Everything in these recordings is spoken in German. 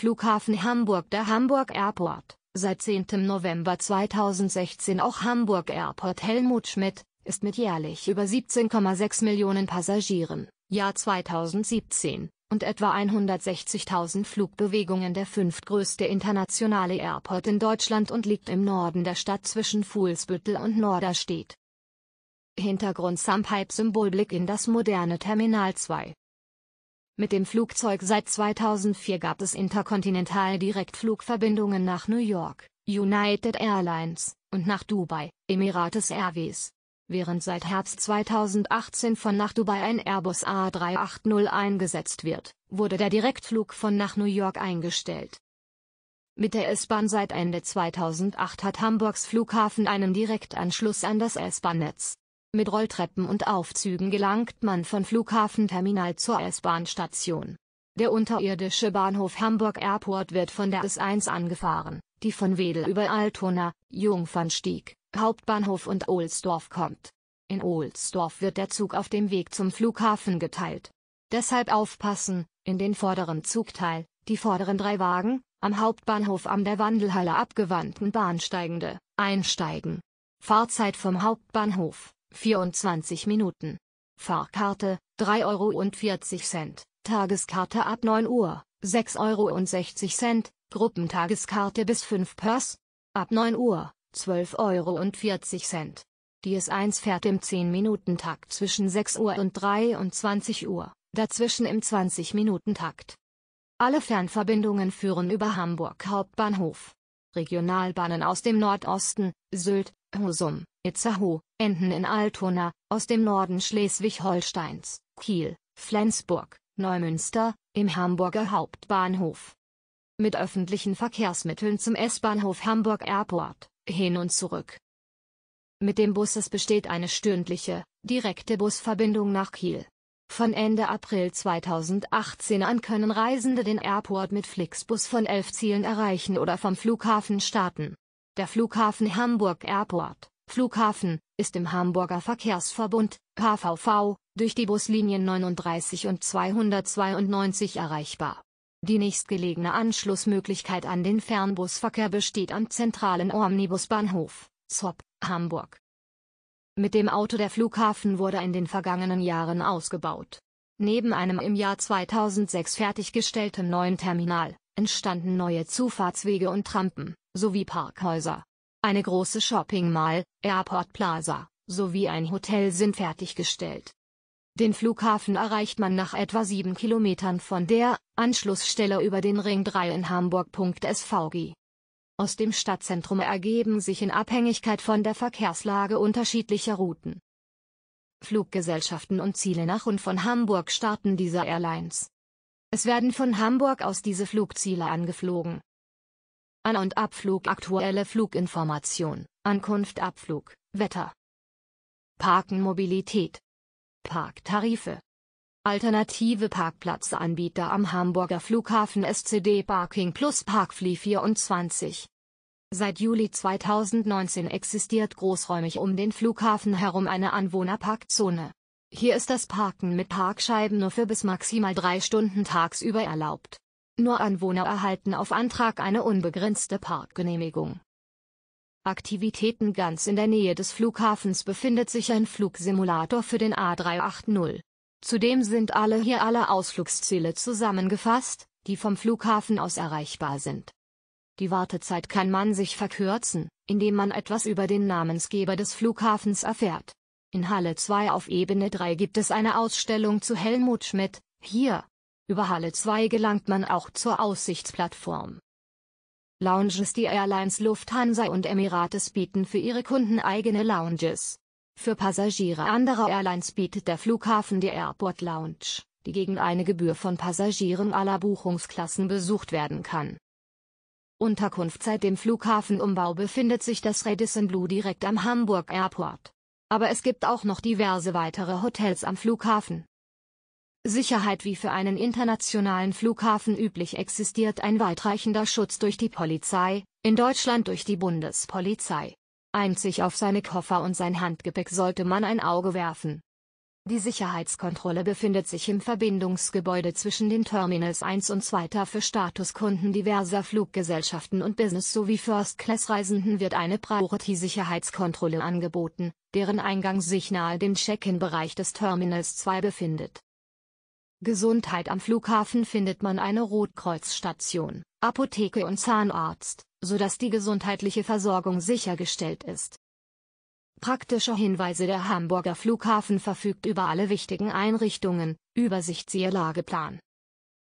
Flughafen Hamburg der Hamburg Airport, seit 10. November 2016 auch Hamburg Airport Helmut Schmidt, ist mit jährlich über 17,6 Millionen Passagieren, Jahr 2017, und etwa 160.000 Flugbewegungen der fünftgrößte internationale Airport in Deutschland und liegt im Norden der Stadt zwischen Fuhlsbüttel und Norderstedt. Hintergrund Sampipe Symbolblick in das moderne Terminal 2 mit dem Flugzeug seit 2004 gab es interkontinental Direktflugverbindungen nach New York, United Airlines, und nach Dubai, Emirates Airways. Während seit Herbst 2018 von nach Dubai ein Airbus A380 eingesetzt wird, wurde der Direktflug von nach New York eingestellt. Mit der S-Bahn seit Ende 2008 hat Hamburgs Flughafen einen Direktanschluss an das S-Bahn-Netz. Mit Rolltreppen und Aufzügen gelangt man von Flughafenterminal zur S-Bahn-Station. Der unterirdische Bahnhof Hamburg Airport wird von der S1 angefahren, die von Wedel über Altona, Jungfernstieg, Hauptbahnhof und Ohlsdorf kommt. In Ohlsdorf wird der Zug auf dem Weg zum Flughafen geteilt. Deshalb aufpassen, in den vorderen Zugteil, die vorderen drei Wagen, am Hauptbahnhof an der Wandelhalle abgewandten Bahnsteigende, einsteigen. Fahrzeit vom Hauptbahnhof 24 Minuten. Fahrkarte, 3,40 Euro, Tageskarte ab 9 Uhr, 6,60 Euro, Gruppentageskarte bis 5 Pers, ab 9 Uhr, 12,40 Euro. Die S1 fährt im 10-Minuten-Takt zwischen 6 Uhr und 23 Uhr, dazwischen im 20-Minuten-Takt. Alle Fernverbindungen führen über Hamburg Hauptbahnhof. Regionalbahnen aus dem Nordosten, Sylt, Husum, Itzehoe, enden in Altona, aus dem Norden Schleswig-Holsteins, Kiel, Flensburg, Neumünster, im Hamburger Hauptbahnhof. Mit öffentlichen Verkehrsmitteln zum S-Bahnhof Hamburg Airport, hin und zurück. Mit dem Bus es besteht eine stündliche, direkte Busverbindung nach Kiel. Von Ende April 2018 an können Reisende den Airport mit Flixbus von elf Zielen erreichen oder vom Flughafen starten. Der Flughafen Hamburg Airport Flughafen, ist im Hamburger Verkehrsverbund, HVV, durch die Buslinien 39 und 292 erreichbar. Die nächstgelegene Anschlussmöglichkeit an den Fernbusverkehr besteht am zentralen Omnibusbahnhof, ZOP, Hamburg. Mit dem Auto der Flughafen wurde in den vergangenen Jahren ausgebaut. Neben einem im Jahr 2006 fertiggestellten neuen Terminal, entstanden neue Zufahrtswege und Trampen, sowie Parkhäuser. Eine große Shopping Mall, Airport Plaza, sowie ein Hotel sind fertiggestellt. Den Flughafen erreicht man nach etwa sieben Kilometern von der Anschlussstelle über den Ring 3 in Hamburg.svg. Aus dem Stadtzentrum ergeben sich in Abhängigkeit von der Verkehrslage unterschiedliche Routen. Fluggesellschaften und Ziele nach und von Hamburg starten dieser Airlines. Es werden von Hamburg aus diese Flugziele angeflogen. An- und Abflug aktuelle Fluginformation, Ankunft Abflug, Wetter. Parken Mobilität. Parktarife. Alternative Parkplatzanbieter am Hamburger Flughafen SCD Parking plus Parkfly 24. Seit Juli 2019 existiert großräumig um den Flughafen herum eine Anwohnerparkzone. Hier ist das Parken mit Parkscheiben nur für bis maximal drei Stunden tagsüber erlaubt. Nur Anwohner erhalten auf Antrag eine unbegrenzte Parkgenehmigung. Aktivitäten ganz in der Nähe des Flughafens befindet sich ein Flugsimulator für den A380. Zudem sind alle hier alle Ausflugsziele zusammengefasst, die vom Flughafen aus erreichbar sind. Die Wartezeit kann man sich verkürzen, indem man etwas über den Namensgeber des Flughafens erfährt. In Halle 2 auf Ebene 3 gibt es eine Ausstellung zu Helmut Schmidt, hier, über Halle 2 gelangt man auch zur Aussichtsplattform. Lounges Die Airlines Lufthansa und Emirates bieten für ihre Kunden eigene Lounges. Für Passagiere anderer Airlines bietet der Flughafen die Airport Lounge, die gegen eine Gebühr von Passagieren aller Buchungsklassen besucht werden kann. Unterkunft Seit dem Flughafenumbau befindet sich das Radisson Blue direkt am Hamburg Airport. Aber es gibt auch noch diverse weitere Hotels am Flughafen. Sicherheit Wie für einen internationalen Flughafen üblich existiert ein weitreichender Schutz durch die Polizei, in Deutschland durch die Bundespolizei. Einzig auf seine Koffer und sein Handgepäck sollte man ein Auge werfen. Die Sicherheitskontrolle befindet sich im Verbindungsgebäude zwischen den Terminals 1 und 2. Für Statuskunden diverser Fluggesellschaften und Business sowie First-Class-Reisenden wird eine Priority-Sicherheitskontrolle angeboten, deren Eingang sich nahe dem Check-in-Bereich des Terminals 2 befindet. Gesundheit am Flughafen findet man eine Rotkreuzstation, Apotheke und Zahnarzt, sodass die gesundheitliche Versorgung sichergestellt ist. Praktische Hinweise Der Hamburger Flughafen verfügt über alle wichtigen Einrichtungen, Übersicht siehe Lageplan.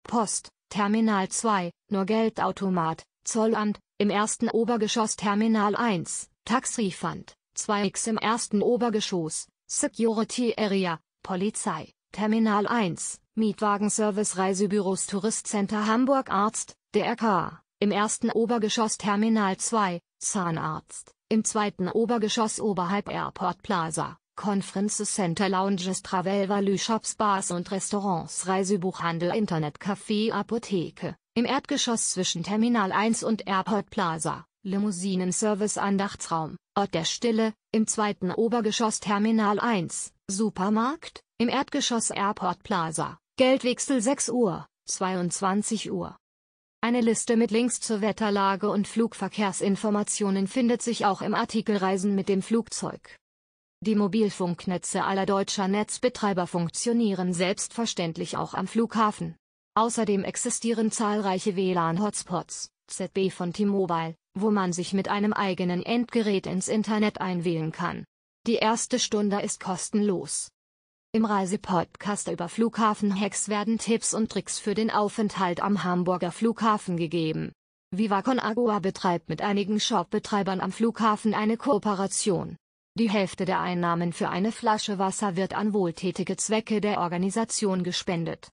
Post, Terminal 2, nur Geldautomat, Zollamt, im ersten Obergeschoss Terminal 1, Tax 2x im ersten Obergeschoss, Security Area, Polizei. Terminal 1, Mietwagenservice Reisebüros Touristcenter Hamburg Arzt, DRK, im ersten Obergeschoss Terminal 2, Zahnarzt, im zweiten Obergeschoss oberhalb Airport Plaza, Conference Center Lounges Travel Value Shops Bars und Restaurants Reisebuchhandel Internet Café Apotheke, im Erdgeschoss zwischen Terminal 1 und Airport Plaza, Limousinen Service Andachtsraum, Ort der Stille, im zweiten Obergeschoss Terminal 1, Supermarkt, im Erdgeschoss Airport Plaza, Geldwechsel 6 Uhr, 22 Uhr. Eine Liste mit Links zur Wetterlage und Flugverkehrsinformationen findet sich auch im Artikel Reisen mit dem Flugzeug. Die Mobilfunknetze aller deutscher Netzbetreiber funktionieren selbstverständlich auch am Flughafen. Außerdem existieren zahlreiche WLAN-Hotspots, ZB von T-Mobile, wo man sich mit einem eigenen Endgerät ins Internet einwählen kann die erste Stunde ist kostenlos. Im Reisepodcast über Flughafen Hacks werden Tipps und Tricks für den Aufenthalt am Hamburger Flughafen gegeben. Vivacon Agua betreibt mit einigen Shopbetreibern am Flughafen eine Kooperation. Die Hälfte der Einnahmen für eine Flasche Wasser wird an wohltätige Zwecke der Organisation gespendet.